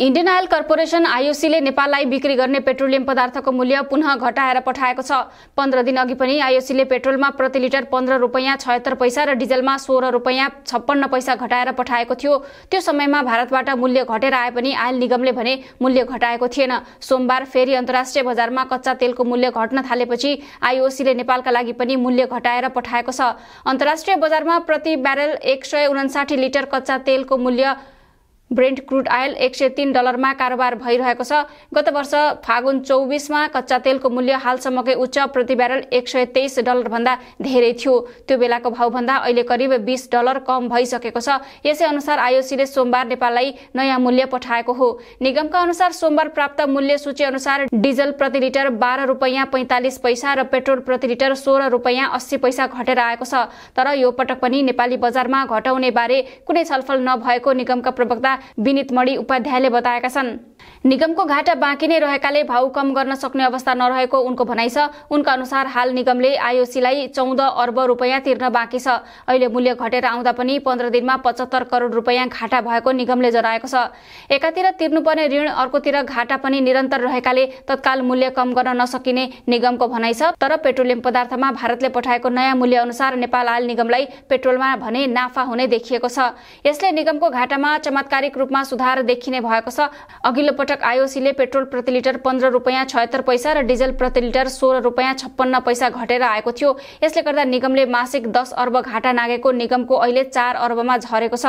Indian oil corporation आइओसीले नेपाललाई बिक्री गर्ने पेट्रोलियम पदार्थको मूल्य पुनः घटाएर पठाएको छ पन्ध्र दिन अघि पनि आइओसीले पेट्रोलमा प्रति लिटर पन्ध्र रुपियाँ छयत्तर पैसा र डिजलमा सोह्र रुपियाँ छप्पन्न पैसा घटाएर पठाएको थियो त्यो समयमा भारतबाट मूल्य घटेर आए पनि आयल निगमले भने मूल्य घटाएको थिएन सोमबार फेरि अन्तर्राष्ट्रिय बजारमा कच्चा तेलको मूल्य घट्न थालेपछि आइओसीले नेपालका लागि पनि मूल्य घटाएर पठाएको छ अन्तर्राष्ट्रिय बजारमा प्रति ब्यारेल एक सय उनासाठी लिटर कच्चा तेलको मूल्य ब्रेन्ट क्रुड आयल एक सय तिन डलरमा कारोबार भइरहेको छ गत वर्ष फागुन चौबिसमा कच्चा तेलको मूल्य हालसम्मकै उच्च प्रति ब्यारल एक सय तेइस डलरभन्दा धेरै थियो त्यो बेलाको भावभन्दा अहिले करिब बिस डलर कम भइसकेको छ यसै अनुसार आइओसीले सोमबार नेपाललाई नयाँ मूल्य पठाएको हो निगमका अनुसार सोमबार प्राप्त मूल्य सूची अनुसार डिजल प्रति लिटर बाह्र रुपियाँ पैँतालिस पैसा र पेट्रोल प्रति लिटर सोह्र रुपियाँ अस्सी पैसा घटेर आएको छ तर यो पटक पनि नेपाली बजारमा घटाउने बारे कुनै छलफल नभएको निगमका प्रवक्ता विनित मणि उपाध्यायले बताएका छन् निगमको घाटा बाँकी नै रहेकाले भाउ कम गर्न सक्ने अवस्था नरहेको उनको भनाइ छ उनका अनुसार हाल निगमले आइओसीलाई चौध अर्ब रुपियाँ तिर्न बाँकी छ अहिले मूल्य घटेर आउँदा पनि पन्ध्र दिनमा पचहत्तर करोड रुपियाँ घाटा भएको निगमले जनाएको छ एकातिर तिर्नुपर्ने ऋण अर्कोतिर घाटा पनि निरन्तर रहेकाले तत्काल मूल्य कम गर्न नसकिने निगमको भनाइ छ तर पेट्रोलियम पदार्थमा भारतले पठाएको नयाँ मूल्य अनुसार नेपाल हाल निगमलाई पेट्रोलमा भने नाफा हुने देखिएको छ यसले निगमको घाटामा चमत्कारिक रूपमा सुधार देखिने भएको छ अघिल्लो पटक आइओसीले पेट्रोल प्रति लिटर पन्ध्र रुपियाँ छयत्तर पैसा र डिजल प्रति लिटर सोह्र रुपियाँ छप्पन्न पैसा घटेर आएको थियो यसले गर्दा निगमले मासिक दस अर्ब घाटा नागेको निगमको अहिले चार अर्बमा झरेको छ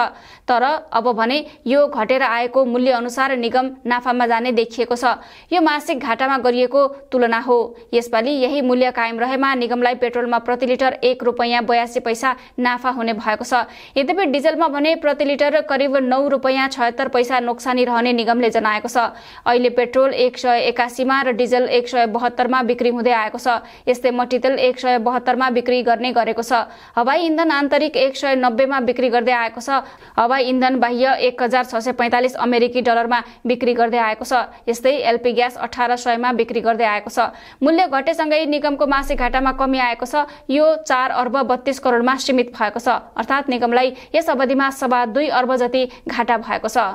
तर अब भने यो घटेर आएको मूल्य अनुसार निगम नाफामा जाने देखिएको छ यो मासिक घाटामा गरिएको तुलना हो यसपालि यही मूल्य कायम रहेमा निगमलाई पेट्रोलमा प्रति लिटर एक रुपियाँ बयासी पैसा नाफा हुने भएको छ यद्यपि डिजलमा भने प्रति लिटर करिब नौ रुपियाँ छयत्तर पैसा नोक्सानी रहने निगमले जनाएको छ अहिले पेट्रोल एक सय एकासीमा र डिजल एक सय बहत्तरमा बिक्री हुँदै आएको छ यस्तै मट्टितेल एक सय बहत्तरमा बिक्री गर्ने गरेको छ हवाई इन्धन आन्तरिक एक सय नब्बेमा बिक्री गर्दै आएको छ हवाई इन्धन बाह्य एक हजार छ सय पैँतालिस अमेरिकी डलरमा बिक्री गर्दै आएको छ यस्तै एलपी ग्यास अठार सयमा बिक्री गर्दै आएको छ मूल्य घटेसँगै निगमको मासिक घाटामा कमी आएको छ यो चार अर्ब बत्तीस करोडमा सीमित भएको छ अर्थात् निगमलाई यस अवधिमा सभा दुई अर्ब जति घाटा भएको छ